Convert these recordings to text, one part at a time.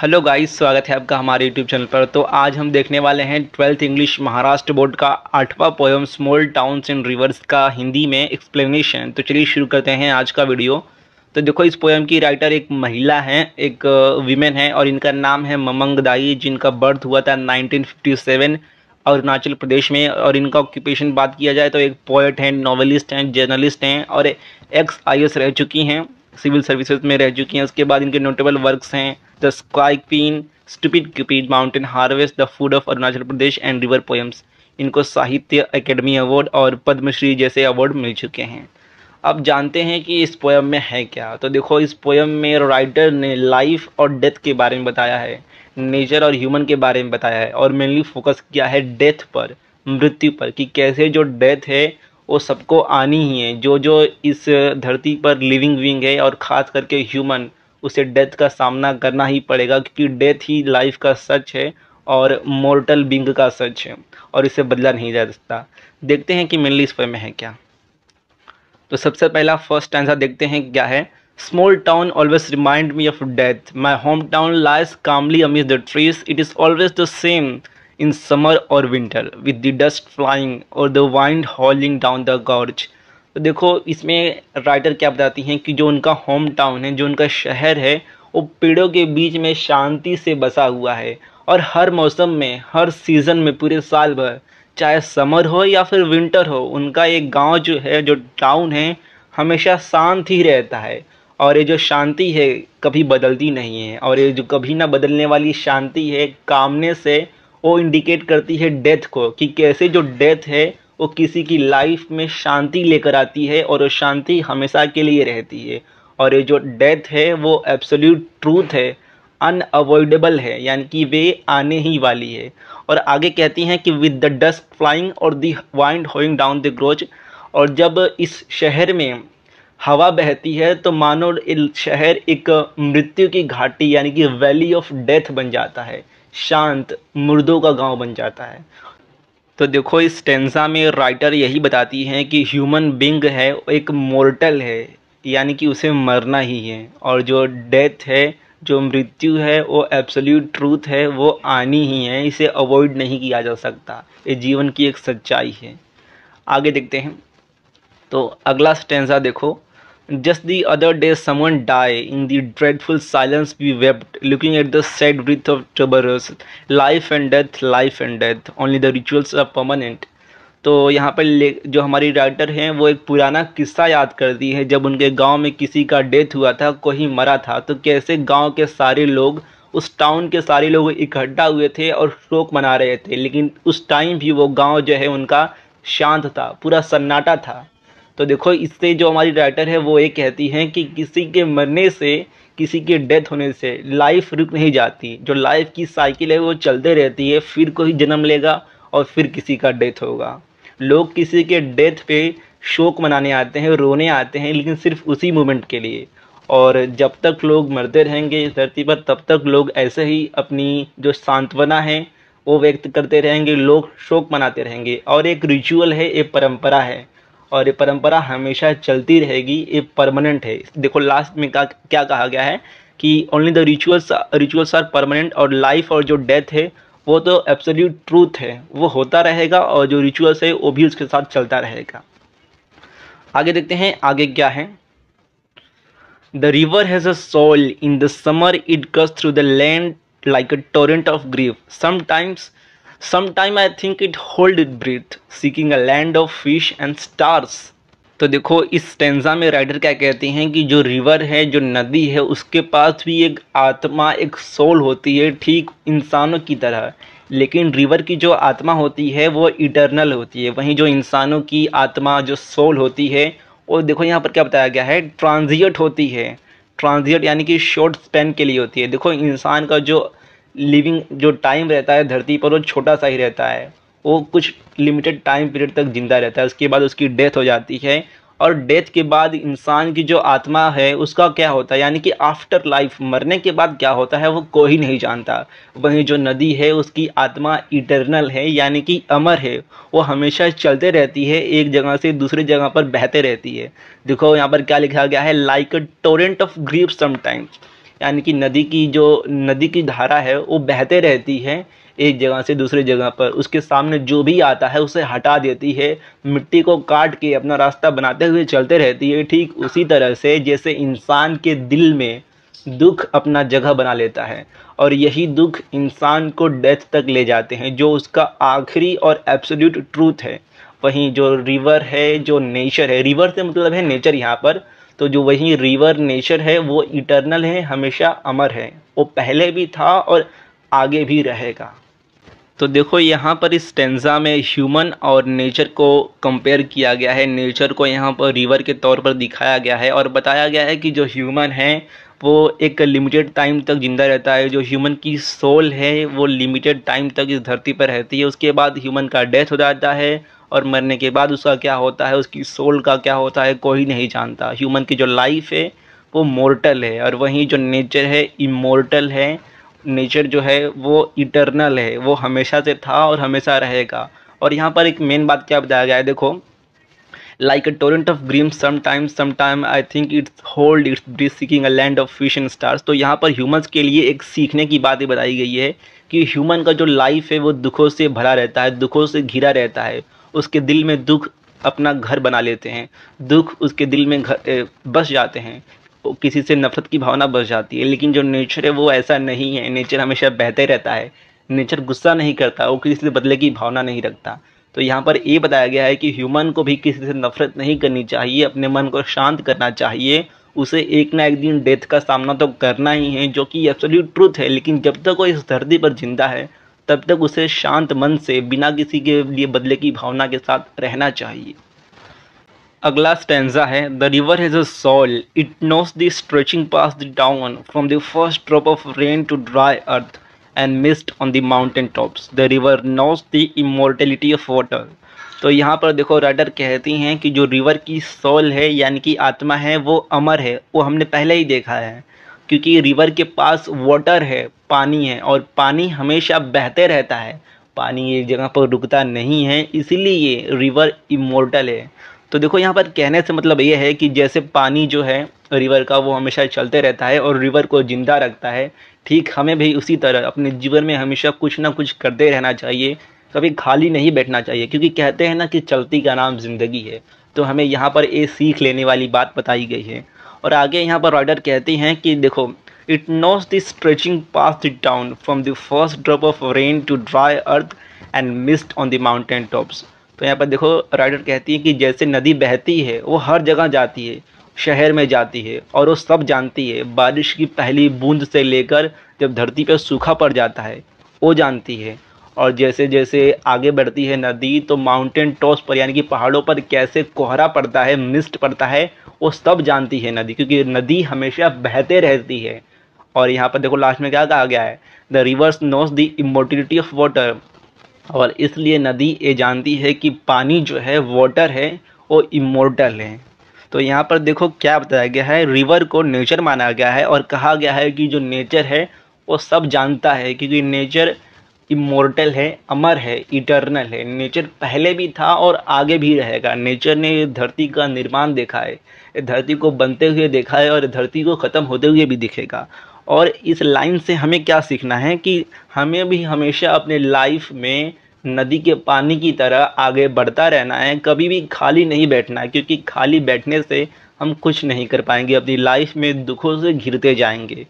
Hello guys स्वागत है आपका हमारे यूट्यूब चैनल पर तो आज हम देखने वाले हैं ट्वेल्थ इंग्लिश महाराष्ट्र बोर्ड का आठवां poem small towns and rivers का हिंदी में एक्सप्लेनेशन तो चलिए शुरू करते हैं आज का वीडियो तो देखो इस पोएम की राइटर एक महिला हैं एक वीमेन है और इनका नाम है ममंग दाई जिनका बर्थ हुआ था नाइनटीन अरुणाचल प्रदेश में और इनका ऑक्यूपेशन बात किया जाए तो एक पोएट हैं नॉवलिस्ट हैं जर्नलिस्ट हैं और एक्स आई रह चुकी हैं सिविल सर्विसेज में रह चुकी हैं उसके बाद इनके नोटेबल वर्क्स हैं the sky queen stupid cupid mountain harvest the food of Arunachal Pradesh and river poems इनको साहित्य अकेडमी अवार्ड और पद्मश्री जैसे अवार्ड मिल चुके हैं अब जानते हैं कि इस पोएम में है क्या तो देखो इस पोएम में राइटर ने लाइफ और डेथ के बारे में बताया है नेचर और ह्यूमन के बारे में बताया है और मेनली फोकस किया है डेथ पर मृत्यु पर कि कैसे जो डेथ है वो सबको आनी ही है जो जो इस धरती पर लिविंग विंग है और ख़ास करके ह्यूमन उसे डेथ का सामना करना ही पड़ेगा क्योंकि डेथ ही लाइफ का सच है और मोर्टल बिंग का सच है और इसे बदला नहीं जा सकता देखते हैं कि मेनली इस पर में है क्या तो सबसे पहला फर्स्ट आंसर देखते हैं क्या है small town always remind me of death my home town lies calmly amid the trees it is always the same in summer or winter with the dust flying or the wind howling down the gorge तो देखो इसमें writer क्या बताती हैं कि जो उनका home town है जो उनका शहर है वो पेड़ों के बीच में शांति से बसा हुआ है और हर मौसम में हर सीज़न में पूरे साल भर चाहे समर हो या फिर विंटर हो उनका एक गांव जो है जो टाउन है हमेशा शांत ही रहता है और ये जो शांति है कभी बदलती नहीं है और ये जो कभी ना बदलने वाली शांति है कामने से वो इंडिकेट करती है डेथ को कि कैसे जो डेथ है वो किसी की लाइफ में शांति लेकर आती है और वो शांति हमेशा के लिए रहती है और ये जो डेथ है वो एब्सोल्यूट ट्रूथ है अनअवॉइडेबल है यानी कि वे आने ही वाली है और आगे कहती हैं कि विद द डस्ट फ्लाइंग और the wind howling down the gorge और जब इस शहर में हवा बहती है तो मानो शहर एक मृत्यु की घाटी यानी कि वैली ऑफ डेथ बन जाता है शांत मुर्दों का गांव बन जाता है तो देखो इस टेंसा में राइटर यही बताती हैं कि ह्यूमन बींग है एक मोर्टल है यानी कि उसे मरना ही है और जो डेथ है जो मृत्यु है वो एब्सोल्यूट ट्रूथ है वो आनी ही है इसे अवॉइड नहीं किया जा सकता ये जीवन की एक सच्चाई है आगे देखते हैं तो अगला स्टेंसा देखो Just the other day, someone died. In the dreadful silence, we wept, looking at the sad wreath of troublers. Life and death, life and death. Only the rituals are permanent. तो यहाँ पर जो हमारी राइटर हैं वो एक पुराना किस्सा याद करती है जब उनके गांव में किसी का डेथ हुआ था कोई मरा था तो कैसे गांव के सारे लोग उस टाउन के सारे लोग इकट्ठा हुए थे और शोक मना रहे थे लेकिन उस टाइम भी वो गांव जो है उनका शांत था पूरा सन्नाटा था तो देखो इससे जो हमारी राइटर है वो ये कहती हैं कि किसी के मरने से किसी के डेथ होने से लाइफ रुक नहीं जाती जो लाइफ की साइकिल है वो चलते रहती है फिर कोई जन्म लेगा और फिर किसी का डेथ होगा लोग किसी के डेथ पे शोक मनाने आते हैं रोने आते हैं लेकिन सिर्फ उसी मोमेंट के लिए और जब तक लोग मरते रहेंगे इस धरती पर तब तक लोग ऐसे ही अपनी जो सांत्वना है वो व्यक्त करते रहेंगे लोग शोक मनाते रहेंगे और एक रिचुअल है एक परंपरा है और ये परंपरा हमेशा चलती रहेगी ये परमानेंट है देखो लास्ट में का, क्या कहा गया है कि only the rituals rituals are permanent और लाइफ और जो डेथ है वो तो एब्सोल्यूट ट्रूथ है वो होता रहेगा और जो रिचुअल्स है वो भी उसके साथ चलता रहेगा आगे देखते हैं आगे क्या है the river has a soul in the summer it goes through the land like a torrent of grief sometimes sometime I think it hold it breath seeking a land of fish and stars तो देखो इस टेंजा में rider क्या कहते हैं कि जो river है जो नदी है उसके पास भी एक आत्मा एक सोल होती है ठीक इंसानों की तरह लेकिन रिवर की जो आत्मा होती है वो इटरनल होती है वहीं जो इंसानों की आत्मा जो सोल होती है और देखो यहाँ पर क्या बताया गया है ट्रांजिएट होती है ट्रांजिएट यानी कि शॉर्ट स्पेन के लिए होती है देखो इंसान का जो लिविंग जो टाइम रहता है धरती पर वो छोटा सा ही रहता है वो कुछ लिमिटेड टाइम पीरियड तक ज़िंदा रहता है उसके बाद उसकी डेथ हो जाती है और डेथ के बाद इंसान की जो आत्मा है उसका क्या होता है यानी कि आफ्टर लाइफ मरने के बाद क्या होता है वो कोई नहीं जानता वहीं जो नदी है उसकी आत्मा इटरनल है यानी कि अमर है वो हमेशा चलते रहती है एक जगह से दूसरी जगह पर बहते रहती है देखो यहाँ पर क्या लिखा गया है like a torrent of grief sometimes यानी कि नदी की जो नदी की धारा है वो बहते रहती है एक जगह से दूसरे जगह पर उसके सामने जो भी आता है उसे हटा देती है मिट्टी को काट के अपना रास्ता बनाते हुए चलते रहती है ठीक उसी तरह से जैसे इंसान के दिल में दुख अपना जगह बना लेता है और यही दुख इंसान को डेथ तक ले जाते हैं जो उसका आखिरी और एब्सोल्यूट ट्रूथ है वहीं जो रिवर है जो नेचर है रिवर से मतलब है नेचर यहाँ पर तो जो वही रिवर नेचर है वो इटरनल है हमेशा अमर है वो पहले भी था और आगे भी रहेगा तो देखो यहाँ पर इस टेंजा में ह्यूमन और नेचर को कंपेयर किया गया है नेचर को यहाँ पर रिवर के तौर पर दिखाया गया है और बताया गया है कि जो ह्यूमन हैं वो एक लिमिटेड टाइम तक ज़िंदा रहता है जो ह्यूमन की सोल है वो लिमिटेड टाइम तक इस धरती पर रहती है उसके बाद ह्यूमन का डेथ हो जाता है और मरने के बाद उसका क्या होता है उसकी सोल का क्या होता है कोई नहीं जानता ह्यूमन की जो लाइफ है वो मोर्टल है और वहीं जो नेचर है इमोर्टल है नेचर जो है वो इटरनल है वो हमेशा से था और हमेशा रहेगा और यहाँ पर एक मेन बात क्या बताया गया है देखो like a torrent of grim sometimes sometime I think it's hold it's seeking seeking a land of and stars stars तो यहाँ पर ke के लिए एक सीखने की बात बताई गई है कि ह्यूमन का जो लाइफ है वो दुखों से भरा रहता है दुखों से घिरा रहता है उसके दिल में दुख अपना घर बना लेते हैं दुख उसके दिल में घर बस जाते हैं किसी से नफरत की भावना बस जाती है लेकिन जो नेचर है वो ऐसा नहीं है नेचर हमेशा बहते रहता है नेचर गुस्सा नहीं करता वो किसी से बदले की भावना नहीं रखता तो यहाँ पर ये बताया गया है कि ह्यूमन को भी किसी से नफरत नहीं करनी चाहिए अपने मन को शांत करना चाहिए उसे एक ना एक दिन डेथ का सामना तो करना ही है जो कि एब्सोल्यूट ट्रूथ है लेकिन जब तक वो इस धरती पर जिंदा है तब तक उसे शांत मन से बिना किसी के लिए बदले की भावना के साथ रहना चाहिए अगला स्टेंजा है the river has a soul it knows the stretching past the down from the first drop of rain to dry earth and mist on the mountain tops the river knows the immortality of water तो यहाँ पर देखो rider कहती हैं कि जो river की soul है यानी कि आत्मा है वो अमर है वो हमने पहले ही देखा है क्योंकि रिवर के पास वाटर है पानी है और पानी हमेशा बहते रहता है पानी एक जगह पर रुकता नहीं है इसीलिए रिवर इमोर्टल है तो देखो यहाँ पर कहने से मतलब ये है कि जैसे पानी जो है रिवर का वो हमेशा चलते रहता है और रिवर को ज़िंदा रखता है ठीक हमें भी उसी तरह अपने जीवन में हमेशा कुछ ना कुछ करते रहना चाहिए कभी खाली नहीं बैठना चाहिए क्योंकि कहते हैं ना कि चलती का नाम ज़िंदगी है तो हमें यहाँ पर ये सीख लेने वाली बात बताई गई है और आगे यहाँ पर राइडर कहते हैं कि देखो it knows the stretching past down from the first drop of rain to dry earth and mist on the mountain tops तो यहाँ पर देखो राइडर कहती है कि जैसे नदी बहती है वो हर जगह जाती है शहर में जाती है और वो सब जानती है बारिश की पहली बूंद से लेकर जब धरती पर सूखा पड़ जाता है वो जानती है और जैसे जैसे आगे बढ़ती है नदी तो माउंटेन टॉस पर यानी कि पहाड़ों पर कैसे कोहरा पड़ता है मिस्ट पड़ता है वो सब जानती है नदी क्योंकि नदी हमेशा बहते रहती है और यहाँ पर देखो लास्ट में क्या कहा गया है the rivers knows the immortality of water और इसलिए नदी ये जानती है कि पानी जो है वाटर है वो इमोर्टल है तो यहाँ पर देखो क्या बताया गया है रिवर को नेचर माना गया है और कहा गया है कि जो नेचर है वो सब जानता है क्योंकि नेचर इमोर्टल है अमर है इटर्नल है नेचर पहले भी था और आगे भी रहेगा नेचर ने धरती का निर्माण देखा है धरती को बनते हुए देखा है और धरती को ख़त्म होते हुए भी दिखेगा और इस लाइन से हमें क्या सीखना है कि हमें भी हमेशा अपने लाइफ में नदी के पानी की तरह आगे बढ़ता रहना है कभी भी खाली नहीं बैठना है क्योंकि खाली बैठने से हम कुछ नहीं कर पाएंगे अपनी लाइफ में दुखों से घिरते जाएंगे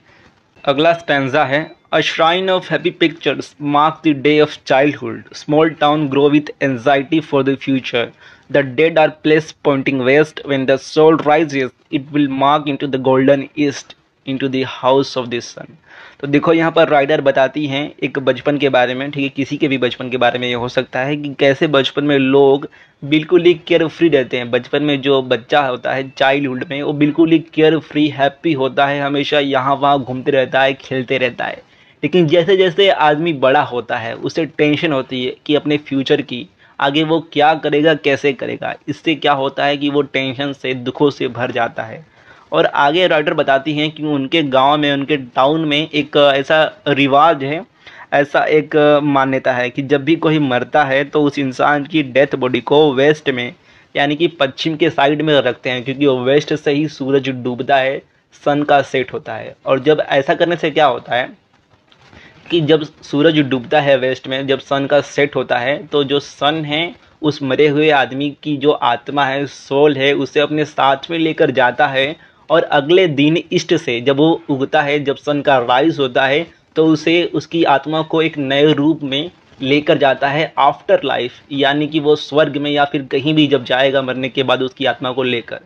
अगला स्पेंजा है a shrine of happy pictures mark the day of childhood small town grow with anxiety for the future the dead are place pointing west when the soul rise it will mark in to the golden east into the house of this sun तो देखो यहाँ पर rider बताती हैं एक बचपन के बारे में ठीक है किसी के भी बचपन के बारे में ये हो सकता है कि कैसे बचपन में लोग बिल्कुल ही केयर फ्री रहते हैं बचपन में जो बच्चा होता है चाइल्डहुड में वो बिल्कुल ही केयर फ्री हैप्पी होता है हमेशा यहाँ वहाँ घूमते रहता है खेलते रहता है लेकिन जैसे जैसे आदमी बड़ा होता है उसे टेंशन होती है कि अपने फ्यूचर की आगे वो क्या करेगा कैसे करेगा इससे क्या होता है कि वो टेंशन से दुखों से भर जाता है और आगे राइटर बताती हैं कि उनके गांव में उनके टाउन में एक ऐसा रिवाज है ऐसा एक मान्यता है कि जब भी कोई मरता है तो उस इंसान की डेथ बॉडी को वेस्ट में यानी कि पश्चिम के साइड में रखते हैं क्योंकि वो वेस्ट से ही सूरज डूबता है सन का सेट होता है और जब ऐसा करने से क्या होता है कि जब सूरज डूबता है वेस्ट में जब सन का सेट होता है तो जो सन है उस मरे हुए आदमी की जो आत्मा है सोल है उसे अपने साथ में लेकर जाता है और अगले दिन इष्ट से जब वो उगता है जब सन का राइज होता है तो उसे उसकी आत्मा को एक नए रूप में लेकर जाता है आफ्टर लाइफ यानी कि वो स्वर्ग में या फिर कहीं भी जब जाएगा मरने के बाद उसकी आत्मा को लेकर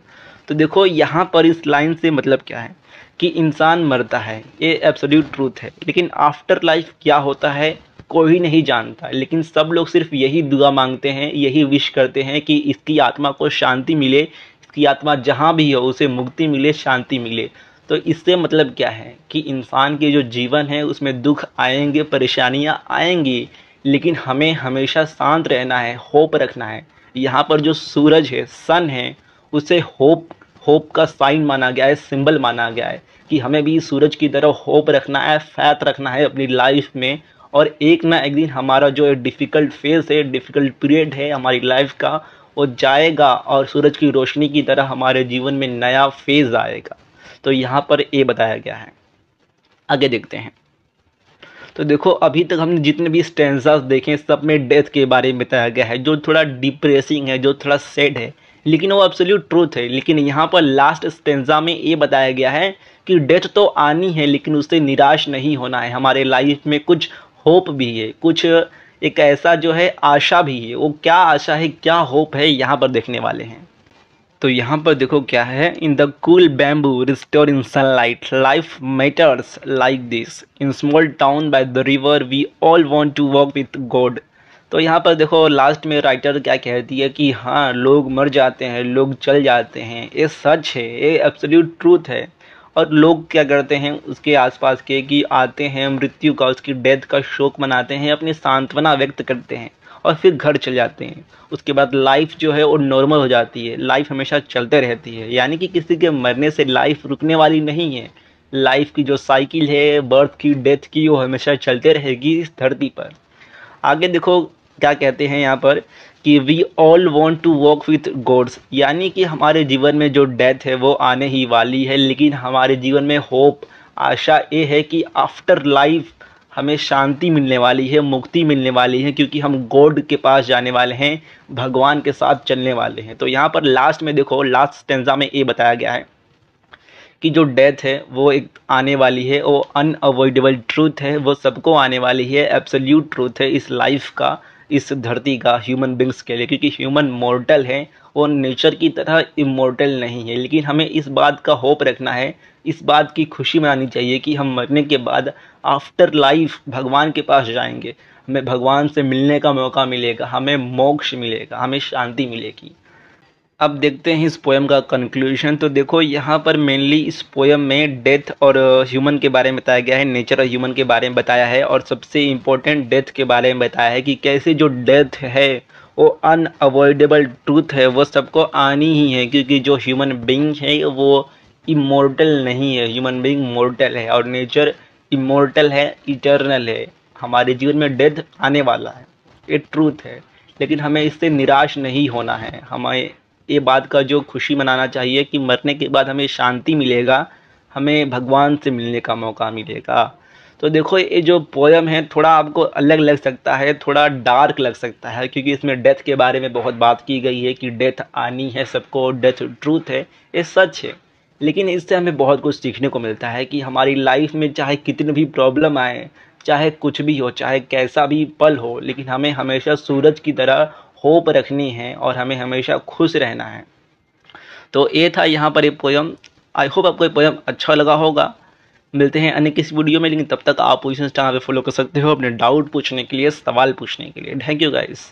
तो देखो यहाँ पर इस लाइन से मतलब क्या है कि इंसान मरता है ये एब्सोल्यूट ट्रूथ है लेकिन आफ्टर लाइफ क्या होता है कोई नहीं जानता लेकिन सब लोग सिर्फ यही दुआ मांगते हैं यही विश करते हैं कि इसकी आत्मा को शांति मिले उसकी आत्मा जहाँ भी हो उसे मुक्ति मिले शांति मिले तो इससे मतलब क्या है कि इंसान के जो जीवन है उसमें दुख आएंगे परेशानियाँ आएंगी लेकिन हमें हमेशा शांत रहना है होप रखना है यहाँ पर जो सूरज है सन है उसे होप होप का साइन माना गया है सिंबल माना गया है कि हमें भी सूरज की तरह होप रखना है फैत रखना है अपनी लाइफ में और एक ना एक दिन हमारा जो डिफ़िकल्ट फेज़ है डिफ़िकल्ट पीरियड है हमारी लाइफ का वो जाएगा और सूरज की रोशनी की तरह हमारे जीवन में नया फेज़ आएगा तो यहाँ पर ए बताया गया है आगे देखते हैं तो देखो अभी तक हमने जितने भी स्टेंसास देखे सब में डेथ के बारे में बताया गया है जो थोड़ा डिप्रेसिंग है जो थोड़ा सैड है लेकिन वो एब्सोल्यूट ट्रूथ है लेकिन यहाँ पर लास्ट स्टेंजा में ये बताया गया है कि डेथ तो आनी है लेकिन उससे निराश नहीं होना है हमारे लाइफ में कुछ होप भी है कुछ एक ऐसा जो है आशा भी है वो क्या आशा है क्या होप है यहाँ पर देखने वाले हैं तो यहाँ पर देखो क्या है in the cool bamboo restore in sunlight life matters like this in small town by the river we all want to walk with God तो यहाँ पर देखो लास्ट में राइटर क्या कहती है कि हाँ लोग मर जाते हैं लोग चल जाते हैं ये सच है ये एब्सोल्यूट ट्रूथ है और लोग क्या करते हैं उसके आसपास के कि आते हैं मृत्यु का उसकी डेथ का शोक मनाते हैं अपनी सांत्वना व्यक्त करते हैं और फिर घर चले जाते हैं उसके बाद लाइफ जो है वो नॉर्मल हो जाती है लाइफ हमेशा चलते रहती है यानी कि किसी के मरने से लाइफ रुकने वाली नहीं है लाइफ की जो साइकिल है बर्थ की डेथ की वो हमेशा चलते रहेगी इस धरती पर आगे देखो क्या कहते हैं यहाँ पर कि we all want to walk with gods यानी कि हमारे जीवन में जो डेथ है वो आने ही वाली है लेकिन हमारे जीवन में होप आशा ये है कि आफ्टर लाइफ हमें शांति मिलने वाली है मुक्ति मिलने वाली है क्योंकि हम गॉड के पास जाने वाले हैं भगवान के साथ चलने वाले हैं तो यहाँ पर लास्ट में देखो लास्ट स्टेंजा में ये बताया गया है कि जो डेथ है वो एक आने वाली है वो अनअवॉइडेबल ट्रूथ है वो सबको आने वाली है एब्सोल्यूट ट्रूथ है इस लाइफ का इस धरती का ह्यूमन बींग्स के लिए क्योंकि ह्यूमन मॉर्टल है और नेचर की तरह इमोर्टल नहीं है लेकिन हमें इस बात का होप रखना है इस बात की खुशी मनानी चाहिए कि हम मरने के बाद आफ्टर लाइफ भगवान के पास जाएंगे हमें भगवान से मिलने का मौका मिलेगा हमें मोक्ष मिलेगा हमें शांति मिलेगी अब देखते हैं इस पोएम का कंक्लूजन तो देखो यहाँ पर मेनली इस पोएम में डेथ और ह्यूमन uh, के बारे में बताया गया है नेचर और ह्यूमन के बारे में बताया है और सबसे इम्पोर्टेंट डेथ के बारे में बताया है कि कैसे जो डेथ है वो अनअवॉइडेबल ट्रूथ है वो सबको आनी ही है क्योंकि जो ह्यूमन बींग है वो इमोर्टल नहीं है ह्यूमन बींग मोर्टल है और नेचर इमोर्टल है इटर्नल है हमारे जीवन में डेथ आने वाला है ये ट्रूथ है लेकिन हमें इससे निराश नहीं होना है हमें ये बात का जो खुशी मनाना चाहिए कि मरने के बाद हमें शांति मिलेगा हमें भगवान से मिलने का मौका मिलेगा तो देखो ये जो पोयम है थोड़ा आपको अलग लग सकता है थोड़ा डार्क लग सकता है क्योंकि इसमें डेथ के बारे में बहुत बात की गई है कि डेथ आनी है सबको डेथ ट्रूथ है ये सच है लेकिन इससे हमें बहुत कुछ सीखने को मिलता है कि हमारी लाइफ में चाहे कितनी भी प्रॉब्लम आए चाहे कुछ भी हो चाहे कैसा भी पल हो लेकिन हमें हमेशा सूरज की तरह होप रखनी है और हमें हमेशा खुश रहना है तो ये था यहाँ पर ये पोयम आई होप आपको ये पोयम अच्छा लगा होगा मिलते हैं अन्य किसी वीडियो में लेकिन तब तक आप पोजिशन इंस्टाग्राम पर फॉलो कर सकते हो अपने डाउट पूछने के लिए सवाल पूछने के लिए थैंक यू गाइज